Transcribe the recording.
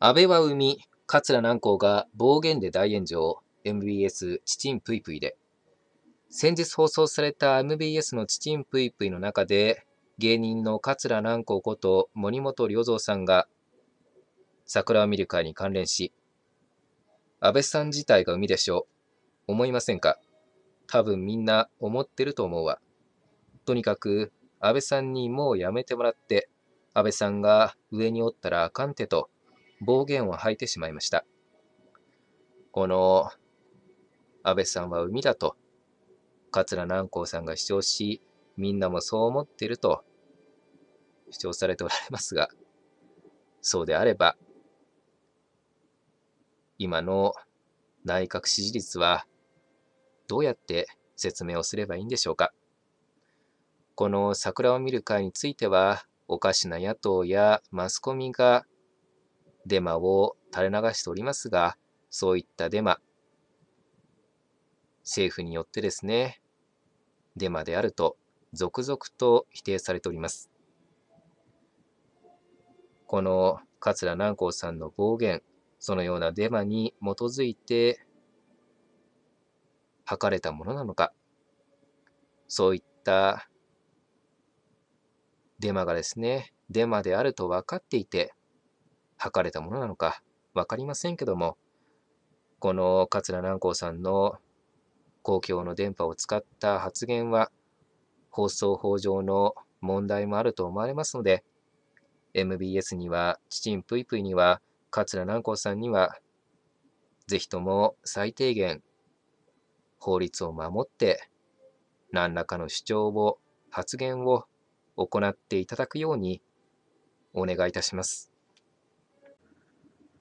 安倍は海、桂南光が暴言で大炎上、MBS チチンプイプイで。先日放送された MBS のチチンプイプイの中で、芸人の桂南光こと森本良三さんが、桜を見る会に関連し、安倍さん自体が海でしょう。思いませんか多分みんな思ってると思うわ。とにかく、安倍さんにもうやめてもらって、安倍さんが上におったらあかんてと、暴言を吐いてしまいました。この安倍さんは海だと、桂南光さんが主張し、みんなもそう思っていると主張されておられますが、そうであれば、今の内閣支持率はどうやって説明をすればいいんでしょうか。この桜を見る会については、おかしな野党やマスコミがデマを垂れ流しておりますが、そういったデマ、政府によってですね、デマであると続々と否定されております。この桂南光さんの暴言、そのようなデマに基づいて測れたものなのか、そういったデマがですね、デマであると分かっていて、測れたものなのか分かりませんけどもこの桂南光さんの公共の電波を使った発言は放送法上の問題もあると思われますので MBS にはチちんぷいぷいには桂南光さんにはぜひとも最低限法律を守って何らかの主張を発言を行っていただくようにお願いいたします。